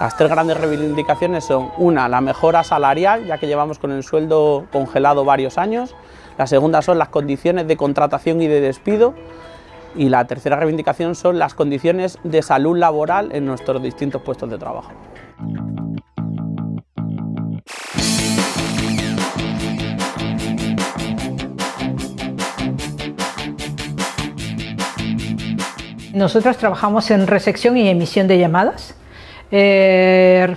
Las tres grandes reivindicaciones son, una, la mejora salarial, ya que llevamos con el sueldo congelado varios años. La segunda son las condiciones de contratación y de despido. Y la tercera reivindicación son las condiciones de salud laboral en nuestros distintos puestos de trabajo. Nosotros trabajamos en resección y emisión de llamadas eh,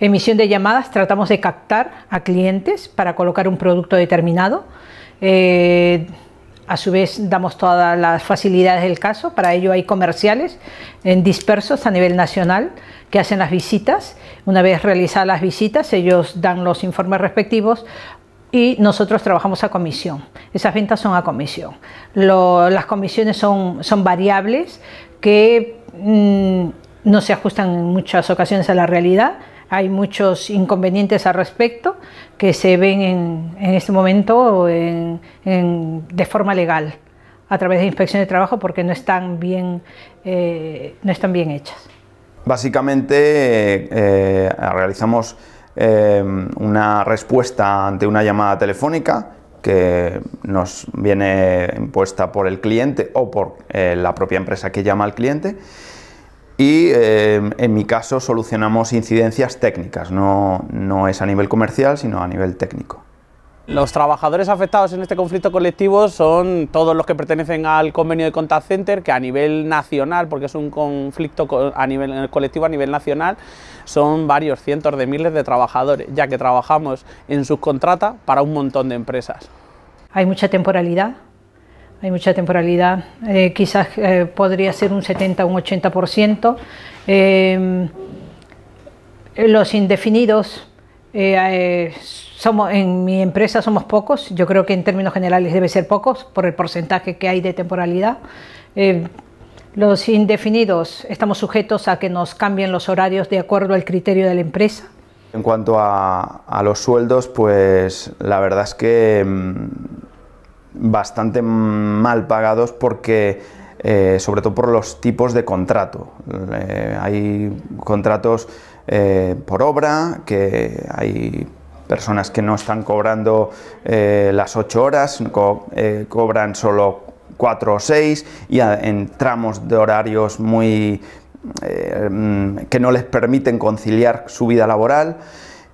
emisión de llamadas tratamos de captar a clientes para colocar un producto determinado. Eh, a su vez damos todas las facilidades del caso, para ello hay comerciales en dispersos a nivel nacional que hacen las visitas. Una vez realizadas las visitas, ellos dan los informes respectivos y nosotros trabajamos a comisión. Esas ventas son a comisión. las comisiones son, son variables que mm, no se ajustan en muchas ocasiones a la realidad. Hay muchos inconvenientes al respecto que se ven en, este momento de forma legal a través de inspección de trabajo porque no están bien, eh, no están bien hechas. Básicamente eh, eh, realizamos una respuesta ante una llamada telefónica que nos viene impuesta por el cliente o por la propia empresa que llama al cliente y eh, en mi caso solucionamos incidencias técnicas, no, es a nivel comercial, sino a nivel técnico. Los trabajadores afectados en este conflicto colectivo son todos los que pertenecen al convenio de Contact Center, que a nivel nacional, porque es un conflicto a nivel colectivo a nivel nacional, son varios cientos de miles de trabajadores, ya que trabajamos en subcontrata para un montón de empresas. Hay mucha temporalidad, hay mucha temporalidad, eh, quizás eh, podría ser un 70, o un 80%. Eh, em, los indefinidos, eh, somos, en mi empresa somos pocos, yo creo que en términos generales debe ser pocos por el porcentaje que hay de temporalidad. Em, los indefinidos estamos sujetos a que nos cambien los horarios de acuerdo al criterio de la empresa. En cuanto a, los sueldos, pues la verdad es que... Em, bastante mal pagados porque eh, sobre todo por los tipos de contrato. Eh, hay contratos eh, por obra, que hay personas que no están cobrando las 8 horas, cobran solo 4 o 6 y en tramos de horarios muy mm, que no les permiten conciliar su vida laboral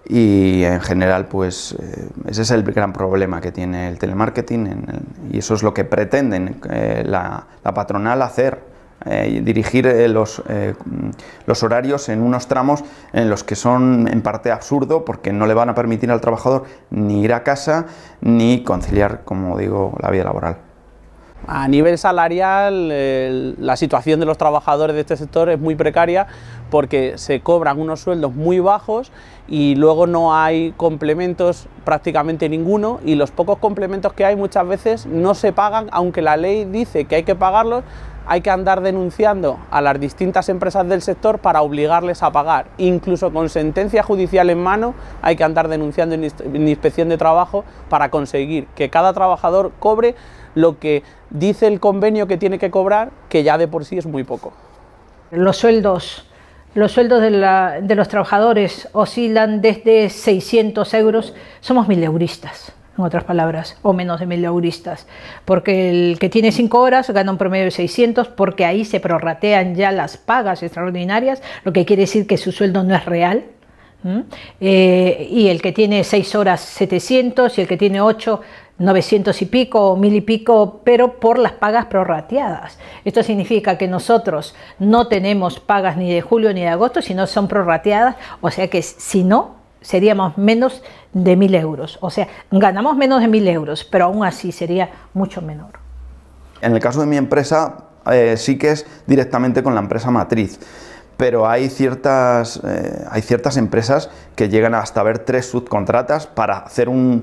y en general pues eh, ese es el gran problema que tiene el telemarketing y eso es lo que pretenden eh, la, patronal hacer. Eh, dirigir los, los, horarios en unos tramos en los que son en parte absurdo porque no le van a permitir al trabajador ni ir a casa ni conciliar, como digo, la vida laboral. A nivel salarial, la situación de los trabajadores de este sector es muy precaria porque se cobran unos sueldos muy bajos y luego no hay complementos prácticamente ninguno y los pocos complementos que hay muchas veces no se pagan, aunque la ley dice que hay que pagarlos, hay que andar denunciando a las distintas empresas del sector para obligarles a pagar. Incluso con sentencia judicial en mano hay que andar denunciando en inspección de trabajo para conseguir que cada trabajador cobre lo que dice el convenio que tiene que cobrar, que ya de por sí es muy poco. Los sueldos, los sueldos de, los trabajadores oscilan desde 600 euros, somos euristas, en otras palabras, o menos de mil euristas, porque el que tiene cinco horas gana un promedio de 600 porque ahí se prorratean ya las pagas extraordinarias, lo que quiere decir que su sueldo no es real. Eh, y el que tiene seis horas 700 y el que tiene ocho 900 y pico mil y pico, pero por las pagas prorrateadas. Esto significa que nosotros no tenemos pagas ni de julio ni de agosto, sino son prorrateadas, o sea que si no, seríamos menos de mil euros. O sea, ganamos menos de mil euros, pero aún así sería mucho menor. En el caso de mi empresa, eh, sí que es directamente con la empresa matriz pero hay ciertas, eh, hay ciertas empresas que llegan hasta ver tres subcontratas para hacer un,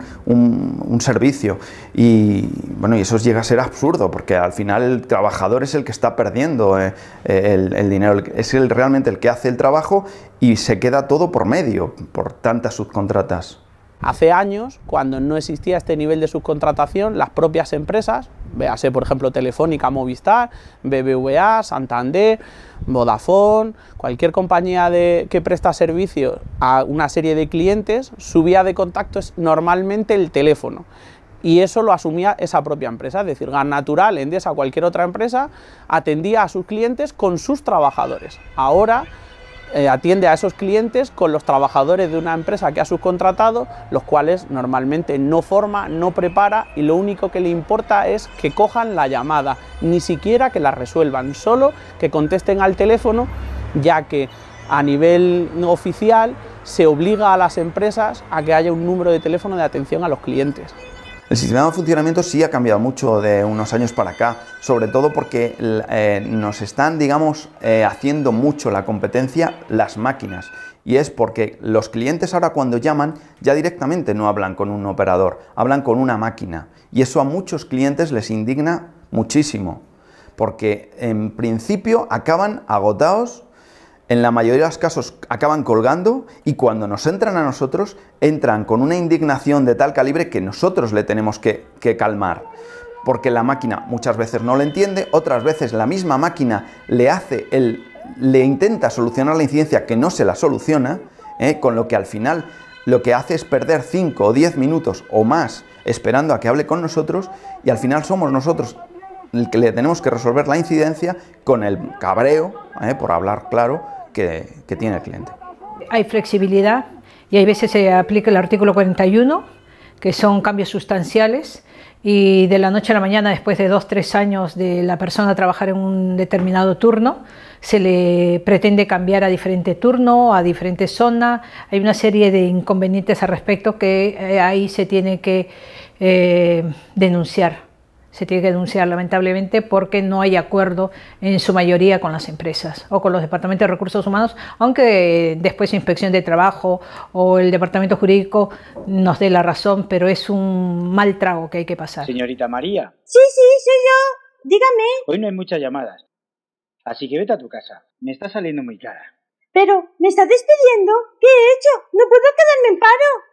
servicio. Y bueno, y eso llega a ser absurdo, porque al final el trabajador es el que está perdiendo eh, el, el, dinero, es el, realmente el que hace el trabajo y se queda todo por medio, por tantas subcontratas. Hace años, cuando no existía este nivel de subcontratación, las propias empresas Véase, por ejemplo, Telefónica, Movistar, BBVA, Santander, Vodafone, cualquier compañía que presta servicio a una serie de clientes, su vía de contacto es normalmente el teléfono. Y eso lo asumía esa propia empresa, es decir, Gas Natural, Endesa, cualquier otra empresa, atendía a sus clientes con sus trabajadores. Ahora eh, atiende a esos clientes con los trabajadores de una empresa que ha subcontratado, los cuales normalmente no forma, no prepara y lo único que le importa es que cojan la llamada, ni siquiera que la resuelvan, solo que contesten al teléfono, ya que a nivel oficial se obliga a las empresas a que haya un número de teléfono de atención a los clientes. El sistema de funcionamiento sí ha cambiado mucho de unos años para acá, sobre todo porque eh, nos están, digamos, eh, haciendo mucho la competencia las máquinas. Y es porque los clientes ahora cuando llaman ya directamente no hablan con un operador, hablan con una máquina. Y eso a muchos clientes les indigna muchísimo, porque en principio acaban agotados en la mayoría de los casos acaban colgando y cuando nos entran a nosotros, entran con una indignación de tal calibre que nosotros le tenemos que, calmar. Porque la máquina muchas veces no lo entiende, otras veces la misma máquina le hace el, le intenta solucionar la incidencia que no se la soluciona, ¿eh? con lo que al final lo que hace es perder 5 o 10 minutos o más esperando a que hable con nosotros y al final somos nosotros el que le tenemos que resolver la incidencia con el cabreo, ¿eh? por hablar claro, que, tiene el cliente. Hay flexibilidad y hay veces se aplica el artículo 41, que son cambios sustanciales, y de la noche a la mañana, después de dos, tres años de la persona trabajar en un determinado turno, se le pretende cambiar a diferente turno, a diferente zona. Hay una serie de inconvenientes al respecto que eh, ahí se tiene que eh, denunciar se tiene que denunciar lamentablemente porque no hay acuerdo en su mayoría con las empresas o con los departamentos de recursos humanos, aunque después inspección de trabajo o el departamento jurídico nos dé la razón, pero es un mal trago que hay que pasar. Señorita María. Sí, sí, soy yo. Dígame. Hoy no hay muchas llamadas, así que vete a tu casa. Me está saliendo muy cara. Pero, ¿me está despidiendo? ¿Qué he hecho? No puedo quedarme en paro.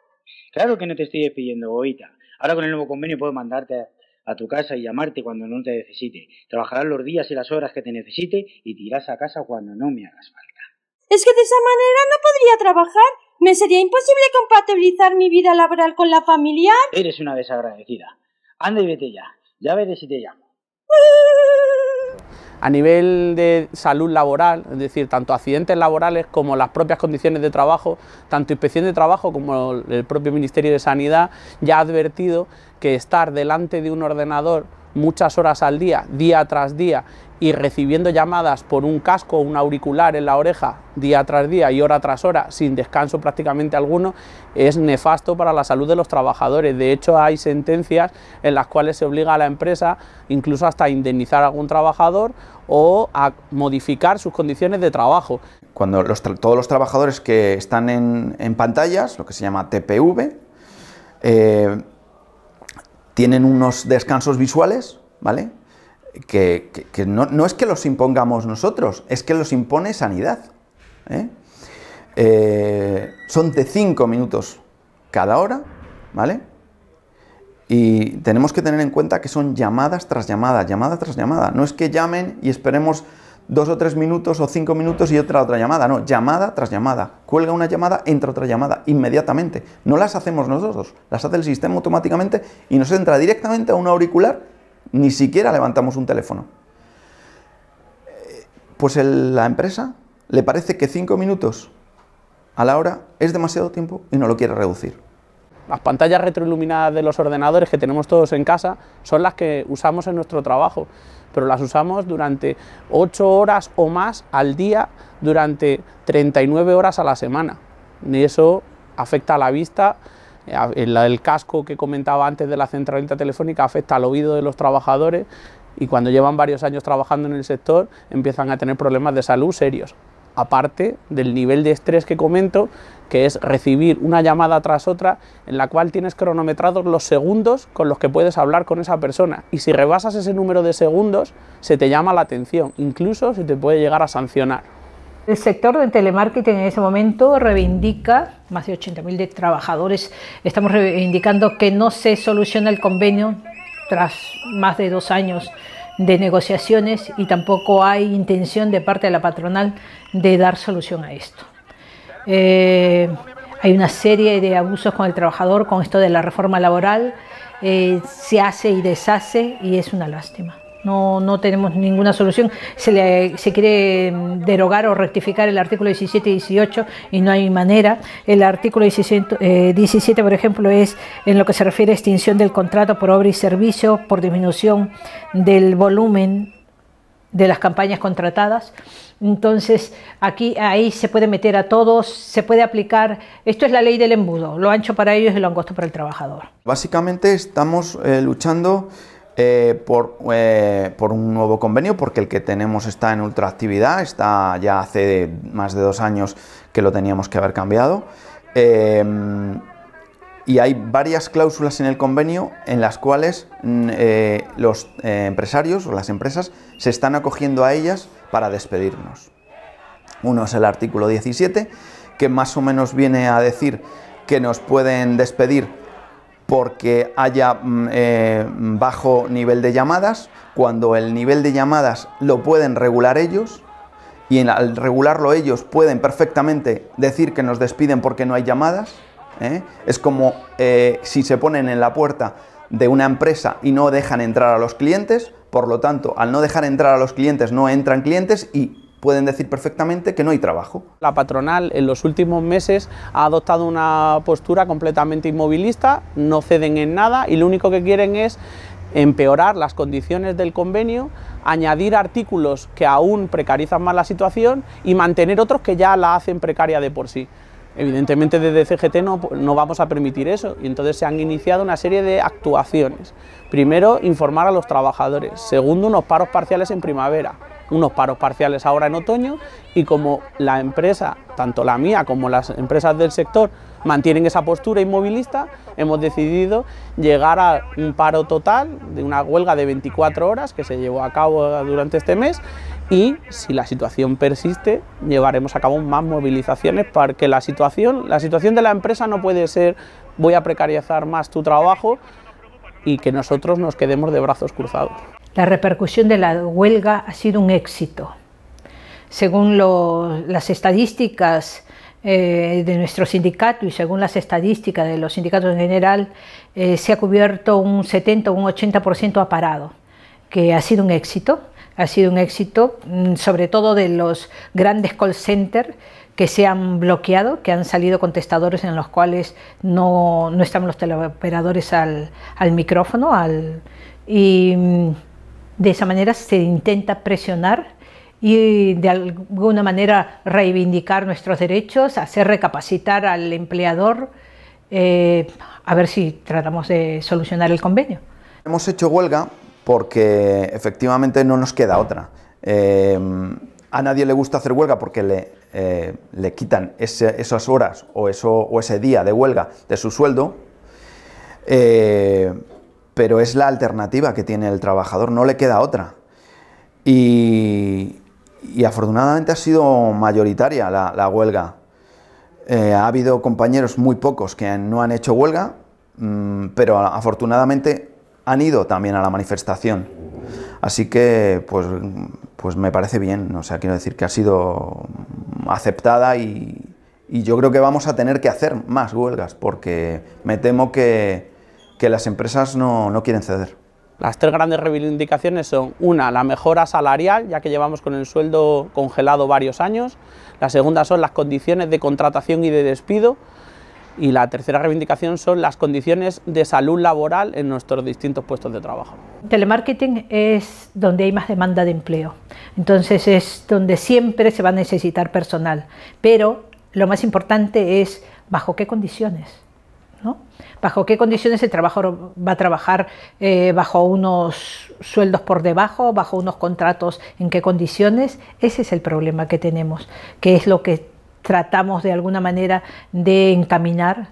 Claro que no te estoy despidiendo, boita. Ahora con el nuevo convenio puedo mandarte a tu casa y llamarte cuando no te necesite. Trabajarás los días y las horas que te necesite y te a casa cuando no me hagas falta. Es que de esa manera no podría trabajar. Me sería imposible compatibilizar mi vida laboral con la familiar. Eres una desagradecida. Anda y vete ya. Ya veré si te llamo. ¡Uh! A nivel de salud laboral, es decir, tanto accidentes laborales como las propias condiciones de trabajo, tanto Inspección de Trabajo como el propio Ministerio de Sanidad ya ha advertido que estar delante de un ordenador muchas horas al día, día tras día, y recibiendo llamadas por un casco o un auricular en la oreja día tras día y hora tras hora, sin descanso prácticamente alguno, es nefasto para la salud de los trabajadores. De hecho, hay sentencias en las cuales se obliga a la empresa incluso hasta a indemnizar a algún trabajador o a modificar sus condiciones de trabajo. Cuando todos los trabajadores que están en, pantallas, lo que se llama TPV, eh, tienen unos descansos visuales, ¿vale? Que, no, es que los impongamos nosotros, es que los impone sanidad. ¿eh? Eh, son de 5 minutos cada hora, ¿vale? Y tenemos que tener en cuenta que son llamadas tras llamada, llamada tras llamada. No es que llamen y esperemos dos o tres minutos o cinco minutos y otra otra llamada. No, llamada tras llamada. Cuelga una llamada, entra otra llamada inmediatamente. No las hacemos nosotros, las hace el sistema automáticamente y nos entra directamente a un auricular, ni siquiera levantamos un teléfono. Eh, pues la empresa le parece que cinco minutos a la hora es demasiado tiempo y no lo quiere reducir. Las pantallas retroiluminadas de los ordenadores que tenemos todos en casa son las que usamos en nuestro trabajo, pero las usamos durante 8 horas o más al día durante 39 horas a la semana. eso afecta a la vista, eh, el casco que comentaba antes de la centralita telefónica afecta al oído de los trabajadores y cuando llevan varios años trabajando en el sector empiezan a tener problemas de salud serios aparte del nivel de estrés que comento, que es recibir una llamada tras otra en la cual tienes cronometrados los segundos con los que puedes hablar con esa persona. Y si rebasas ese número de segundos, se te llama la atención, incluso se te puede llegar a sancionar. El sector del telemarketing en ese momento reivindica, más de 80.000 de trabajadores, estamos reivindicando que no se soluciona el convenio tras más de dos años de negociaciones y tampoco hay intención de parte de la patronal de dar solución a esto. Eh, hay una serie de abusos con el trabajador con esto de la reforma laboral, eh, se hace y deshace y es una lástima. No, tenemos ninguna solución. Se, quiere mm, derogar o rectificar el artículo 17 y 18 y no hay manera. El artículo 17, eh, por ejemplo, es en lo que se refiere a extinción del contrato por obra y servicio, por disminución del volumen de las campañas contratadas. Entonces, aquí ahí se puede meter a todos, se puede aplicar. Esto es la ley del embudo, lo ancho para ellos y lo angosto para el trabajador. Básicamente estamos eh, luchando eh, eh, por, un nuevo convenio, porque el que tenemos está en ultraactividad, está ya hace más de dos años que lo teníamos que haber cambiado. Eh, y hay varias cláusulas en el convenio en las cuales mm, los empresarios o las empresas se están acogiendo a ellas para despedirnos. Uno es el artículo 17, que más o menos viene a decir que nos pueden despedir porque haya mm, eh, bajo nivel de llamadas, cuando el nivel de llamadas lo pueden regular ellos, y al regularlo ellos pueden perfectamente decir que nos despiden porque no hay llamadas. ¿eh? Es como eh, si se ponen en la puerta de una empresa y no dejan entrar a los clientes, por lo tanto, al no dejar entrar a los clientes no entran clientes y pueden decir perfectamente que no hay trabajo. La patronal en los últimos meses ha adoptado una postura completamente inmovilista, no ceden en nada y lo único que quieren es empeorar las condiciones del convenio, añadir artículos que aún precarizan más la situación y mantener otros que ya la hacen precaria de por sí. Evidentemente desde CGT no, no, vamos a permitir eso y entonces se han iniciado una serie de actuaciones. Primero, informar a los trabajadores. Segundo, unos paros parciales en primavera unos paros parciales ahora en otoño y como la empresa, tanto la mía como las empresas del sector, mantienen esa postura inmovilista, hemos decidido llegar a un paro total de una huelga de 24 horas que se llevó a cabo durante este mes y si la situación persiste llevaremos a cabo más movilizaciones para que la situación, la situación de la empresa no puede ser voy a precarizar más tu trabajo y que nosotros nos quedemos de brazos cruzados. La repercusión de la huelga ha sido un éxito. Según las estadísticas eh, de nuestro sindicato y según las estadísticas de los sindicatos en general, eh, se ha cubierto un 70 o un 80% a parado, que ha sido un éxito. Ha sido un éxito, mm, sobre todo de los grandes call centers que se han bloqueado, que han salido contestadores en los cuales no, no están los teleoperadores al, al micrófono, al, y mm, de esa manera se intenta presionar y de alguna manera reivindicar nuestros derechos, hacer recapacitar al empleador, eh, a ver si tratamos de solucionar el convenio. Hemos hecho huelga porque efectivamente no nos queda otra. Eh, a nadie le gusta hacer huelga porque le, eh, le quitan esas horas o, ese día de huelga de su sueldo, eh, pero es la alternativa que tiene el trabajador, no le queda otra. Y, afortunadamente ha sido mayoritaria la, huelga. Eh, ha habido compañeros muy pocos que no han hecho huelga, mm, pero afortunadamente han ido también a la manifestación. Así que, pues pues me parece bien. O sea, quiero decir que ha sido aceptada y, yo creo que vamos a tener que hacer más huelgas porque me temo que, las empresas no quieren ceder. Las tres grandes reivindicaciones son, una, la mejora salarial, ya que llevamos con el sueldo congelado varios años. La segunda son las condiciones de contratación y de despido, y la tercera reivindicación son las condiciones de salud laboral en nuestros distintos puestos de trabajo. Telemarketing es donde hay más demanda de empleo, entonces es donde siempre se va a necesitar personal, pero lo más importante es bajo qué condiciones. ¿no? ¿Bajo qué condiciones el trabajador va a trabajar? Eh, ¿Bajo unos sueldos por debajo? ¿Bajo unos contratos? ¿En qué condiciones? Ese es el problema que tenemos, que es lo que tratamos de alguna manera de encaminar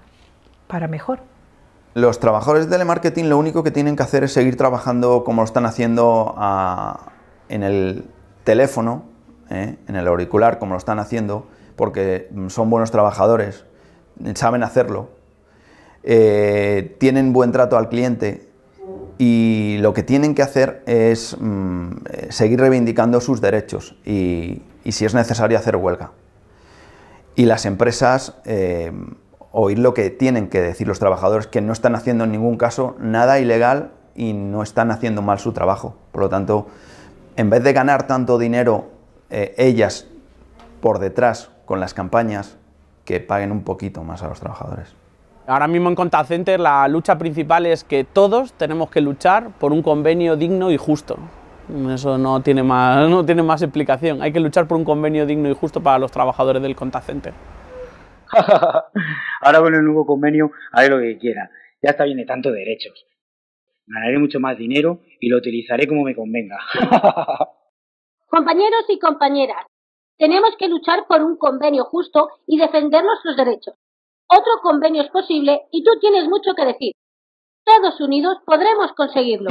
para mejor. Los trabajadores de telemarketing lo único que tienen que hacer es seguir trabajando como lo están haciendo ah, en el teléfono, eh, en el auricular, como lo están haciendo, porque son buenos trabajadores, saben hacerlo, eh, tienen buen trato al cliente y lo que tienen que hacer es mm, eh, seguir reivindicando sus derechos y si es necesario hacer huelga y las empresas eh, oír lo que tienen que decir los trabajadores, que no están haciendo en ningún caso nada ilegal y no están haciendo mal su trabajo. Por lo tanto, en vez de ganar tanto dinero eh, ellas por detrás con las campañas, que paguen un poquito más a los trabajadores. Ahora mismo en Contacenter la lucha principal es que todos tenemos que luchar por un convenio digno y justo. Eso no tiene, más, no tiene más explicación. Hay que luchar por un convenio digno y justo para los trabajadores del contact center. Ahora con el nuevo convenio haré lo que quiera. Ya está bien de tanto derechos. Ganaré mucho más dinero y lo utilizaré como me convenga. Compañeros y compañeras, tenemos que luchar por un convenio justo y defender nuestros derechos. Otro convenio es posible y tú tienes mucho que decir. Todos unidos podremos conseguirlo.